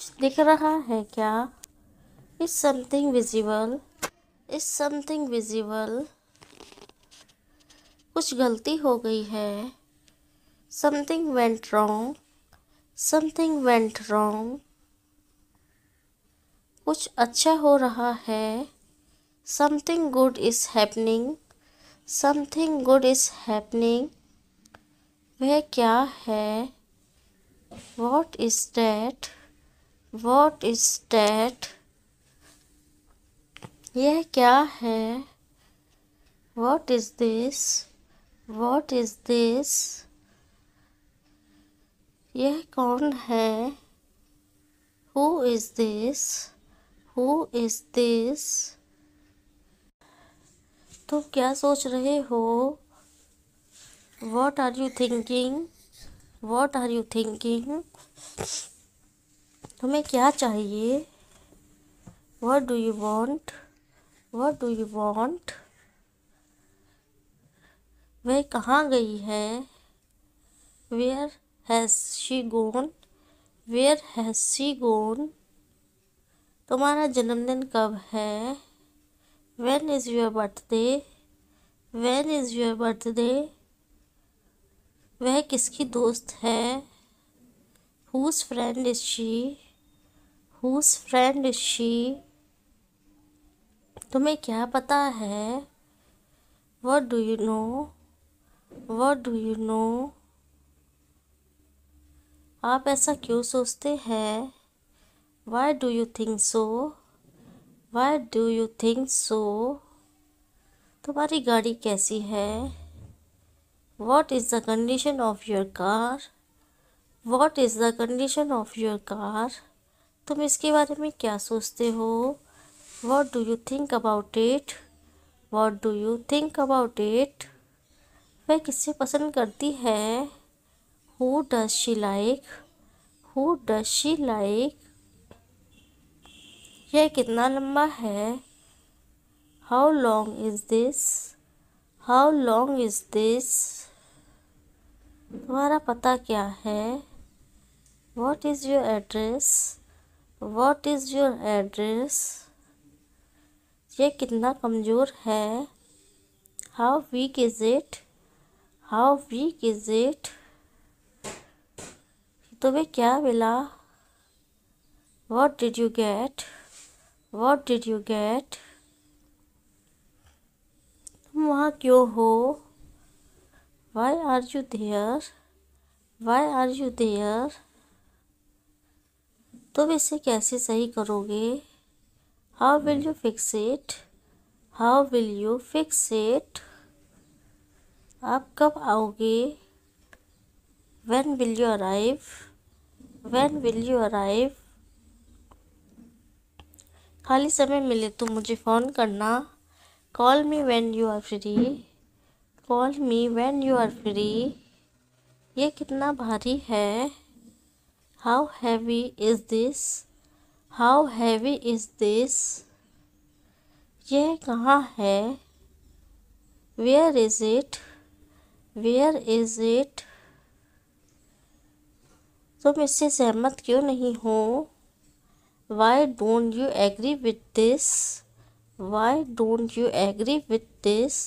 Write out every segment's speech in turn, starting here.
कुछ दिख रहा है क्या is something visible is something visible कुछ गलती हो गई है something went wrong something went wrong कुछ अच्छा हो रहा है something good is happening something good is happening वह क्या है what is that what is that यह क्या है what is this what is this यह कौन है who is this who is this तुम क्या सोच रहे हो what are you thinking what are you thinking तुम्हें क्या चाहिए what do you want what do you want वह कहाँ गई है where has she gone where has she gone तुम्हारा जन्मदिन कब है when is your birthday when is your birthday वह किसकी दोस्त है whose friend is she whose friend she तुम्हें क्या पता है what do you know what do you know आप ऐसा क्यों सोचते हैं why do you think so why do you think so तुम्हारी गाड़ी कैसी है what is the condition of your car what is the condition of your car तुम इसके बारे में क्या सोचते हो what do you think about it what do you think about it वह किससे पसंद करती है who does she like who does she like यह कितना लंबा है how long is this how long is this तुम्हारा पता क्या है what is your address what is your address ये कितना कमज़ोर है how weak is it how weak is it तुम्हें क्या मिला what did you get what did you get तुम वहाँ क्यों हो why are you there why are you there तुम इसे कैसे सही करोगे how will you fix it how will you fix it आप कब आओगे when will you arrive when will you arrive खाली समय मिले तो मुझे फ़ोन करना call me when you are free call me when you are free ये कितना भारी है how heavy is this how heavy is this ये कहाँ है where is it where is it तुम इससे सहमत क्यों नहीं हो why don't you agree with this why don't you agree with this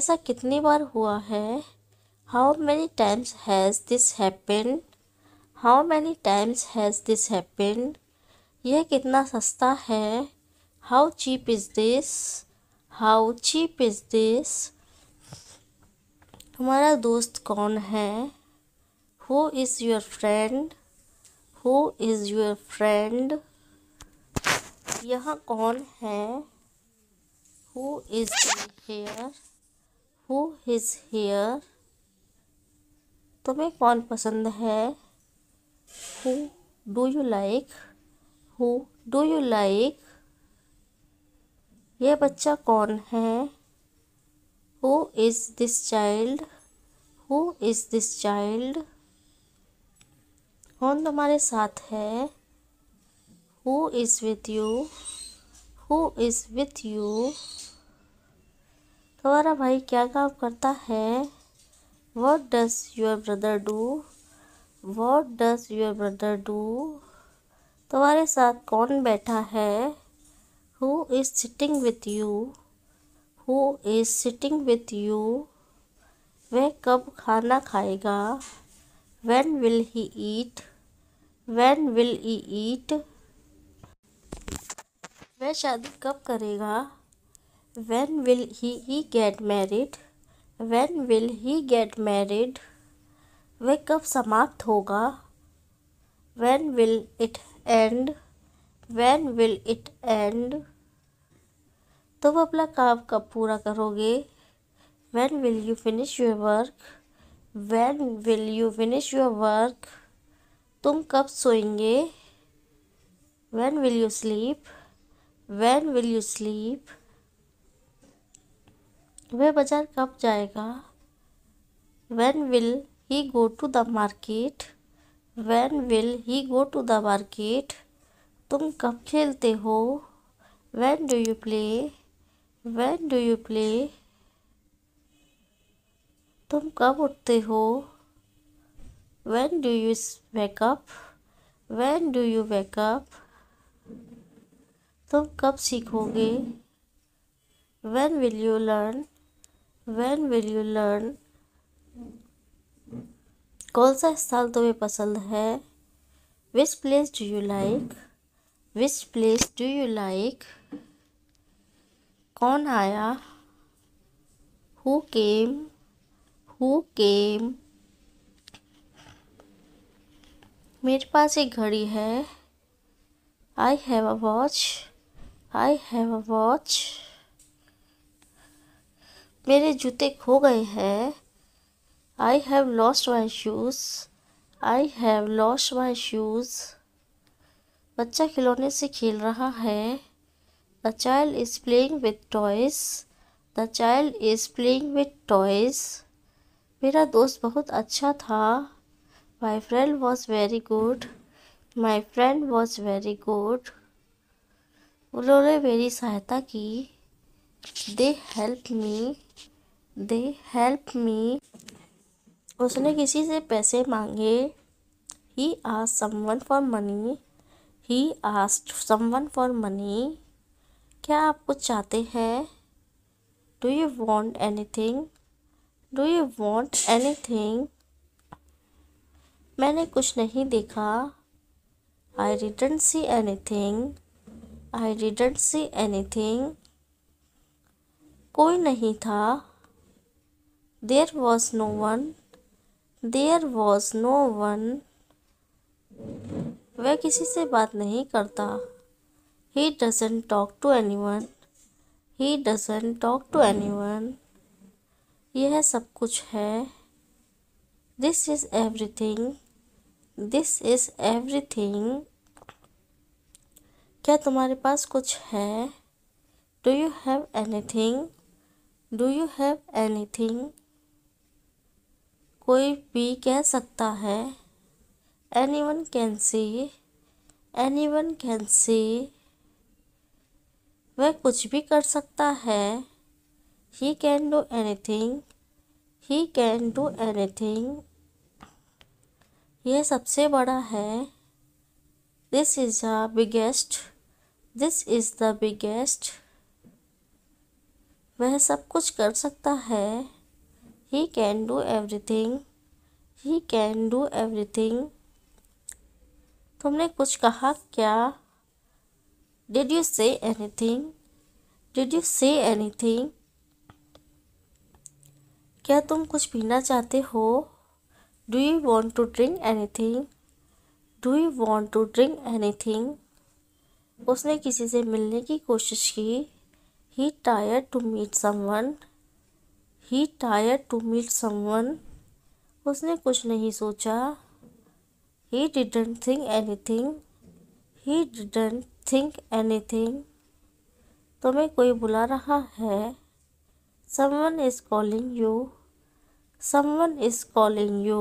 ऐसा कितनी बार हुआ है how many times has this happened how many times has this happened यह कितना सस्ता है how cheap is this how cheap is this हमारा दोस्त कौन है who is your friend who is your friend यह कौन है who is here who is here तुम्हें कौन पसंद है who do you like who do you like यह बच्चा कौन है who is this child who is this child कौन तुम्हारे साथ है who is with you who is with you तुम्हारा भाई क्या काम करता है what does your brother do what does your brother do तुम्हारे साथ कौन बैठा है who is sitting with you who is sitting with you वह कब खाना खाएगा when will he eat when will he eat वह शादी कब करेगा when will he he get married when will he get married वह कब समाप्त होगा when will it end when will it end तुम अपना काम कब पूरा करोगे when will you finish your work when will you finish your work तुम कब सोएंगे when will you sleep when will you sleep वह बाज़ार कब जाएगा when will he go to the market when will he go to the market तुम कब खेलते हो when do you play when do you play तुम कब उठते हो when do you wake up when do you wake up तुम कब सीखोगे when will you learn when will you learn कौन सा स्थल तुम्हें पसंद है which place do you like which place do you like कौन आया हु केम हु केम मेरे पास एक घड़ी है I have a watch I have a watch मेरे जूते खो गए हैं I have lost my shoes I have lost my shoes बच्चा खिलौने से खेल रहा है the child is playing with toys the child is playing with toys मेरा दोस्त बहुत अच्छा था my friend was very good my friend was very good उन्होंने मेरी सहायता की they help me they help me उसने किसी से पैसे मांगे he some someone for money he some someone for money क्या आप कुछ चाहते हैं do you want anything do you want anything मैंने कुछ नहीं देखा I didn't see anything I didn't see anything कोई नहीं था there was no one there was no one वह किसी से बात नहीं करता he doesn't talk to anyone he doesn't talk to anyone यह सब कुछ है this is everything this is everything क्या तुम्हारे पास कुछ है do you have anything do you have anything कोई भी कह सकता है anyone can say anyone can say वह कुछ भी कर सकता है he can do anything he can do anything यह सबसे बड़ा है this is the biggest this is the biggest वह सब कुछ कर सकता है do everything he can do everything तुमने कुछ कहा क्या did you say anything did you say anything क्या तुम कुछ पीना चाहते हो do you want to drink anything do you want to drink anything उसने किसी से मिलने की कोशिश की he tried to meet someone he tried to meet someone उसने कुछ नहीं सोचा he didn't think anything he didn't think anything तुम्हें कोई बुला रहा है someone is calling you someone is calling you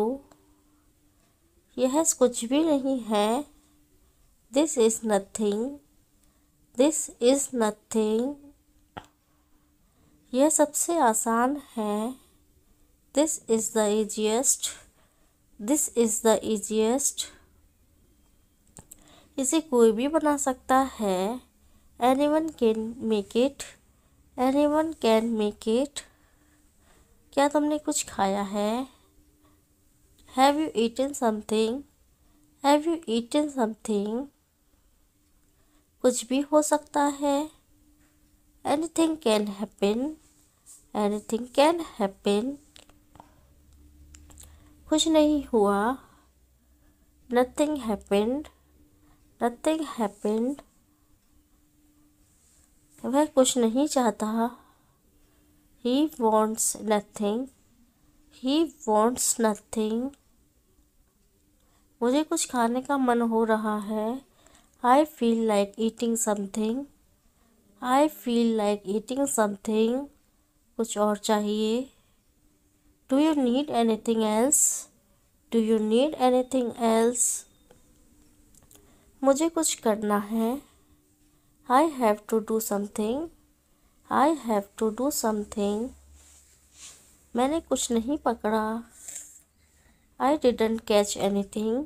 यह कुछ भी नहीं है this is nothing this is nothing यह सबसे आसान है this is the easiest this is the easiest इसे कोई भी बना सकता है anyone can make it anyone can make it क्या तुमने कुछ खाया है have you eaten something have you eaten something कुछ भी हो सकता है anything can happen anything can happen कुछ नहीं हुआ नथिंग हैपेंड नथिंग हैपेंड वह कुछ नहीं चाहता he wants nothing he wants nothing मुझे कुछ खाने का मन हो रहा है I feel like eating something I feel like eating something कुछ और चाहिए do you need anything else do you need anything else मुझे कुछ करना है I have to do something I have to do something मैंने कुछ नहीं पकड़ा I didn't catch anything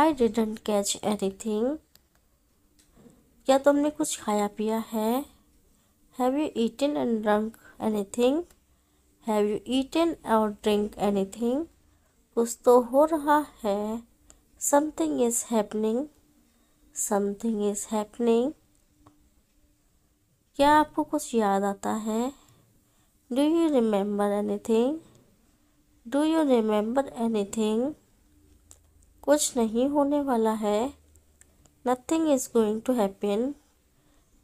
I didn't catch any thing क्या तुमने कुछ खाया पिया है have you eaten and drunk anything? Have you eaten or drink anything? कुछ तो हो रहा है something is happening something is happening क्या आपको कुछ याद आता है do you remember anything do you remember anything कुछ नहीं होने वाला है nothing is going to happen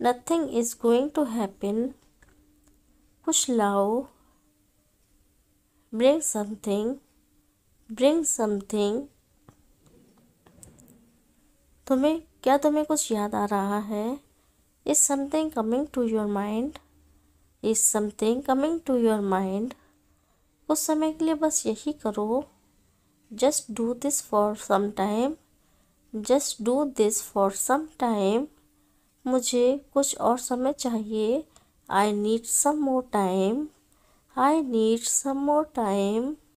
nothing is going to happen कुछ लाओ ब्रिंग समथिंग ब्रिंग समथिंग तुम्हें क्या तुम्हें कुछ याद आ रहा है is something coming to your mind is something coming to your mind कुछ समय के लिए बस यही करो just do this for some time just do this for some time मुझे कुछ और समय चाहिए I need some more time. I need some more time.